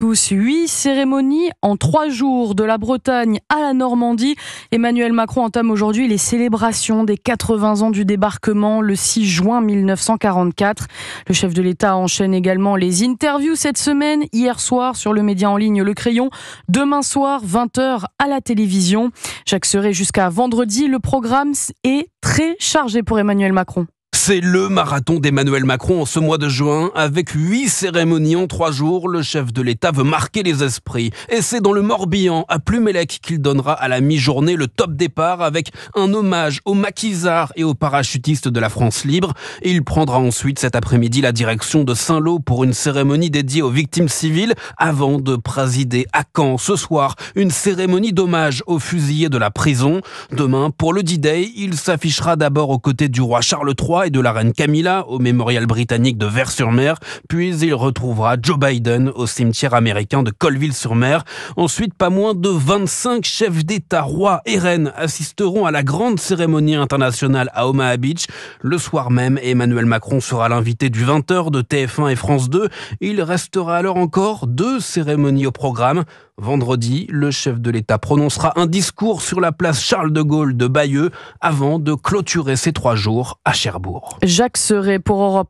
tous. Huit cérémonies en trois jours de la Bretagne à la Normandie. Emmanuel Macron entame aujourd'hui les célébrations des 80 ans du débarquement le 6 juin 1944. Le chef de l'État enchaîne également les interviews cette semaine, hier soir sur le média en ligne Le Crayon, demain soir 20h à la télévision. Jacques jusqu'à vendredi, le programme est très chargé pour Emmanuel Macron. C'est le marathon d'Emmanuel Macron en ce mois de juin. Avec huit cérémonies en trois jours, le chef de l'État veut marquer les esprits. Et c'est dans le Morbihan, à Plumelec, qu'il donnera à la mi-journée le top départ avec un hommage aux maquisards et aux parachutistes de la France libre. il prendra ensuite cet après-midi la direction de Saint-Lô pour une cérémonie dédiée aux victimes civiles avant de présider à Caen ce soir une cérémonie d'hommage aux fusillés de la prison. Demain, pour le D-Day, il s'affichera d'abord aux côtés du roi Charles III et de de la reine Camilla au mémorial britannique de Vers-sur-Mer, puis il retrouvera Joe Biden au cimetière américain de Colville-sur-Mer. Ensuite, pas moins de 25 chefs d'État, rois et reines assisteront à la grande cérémonie internationale à Omaha Beach. Le soir même, Emmanuel Macron sera l'invité du 20h de TF1 et France 2. Il restera alors encore deux cérémonies au programme. Vendredi, le chef de l'État prononcera un discours sur la place Charles de Gaulle de Bayeux avant de clôturer ses trois jours à Cherbourg. Jacques serait pour Europe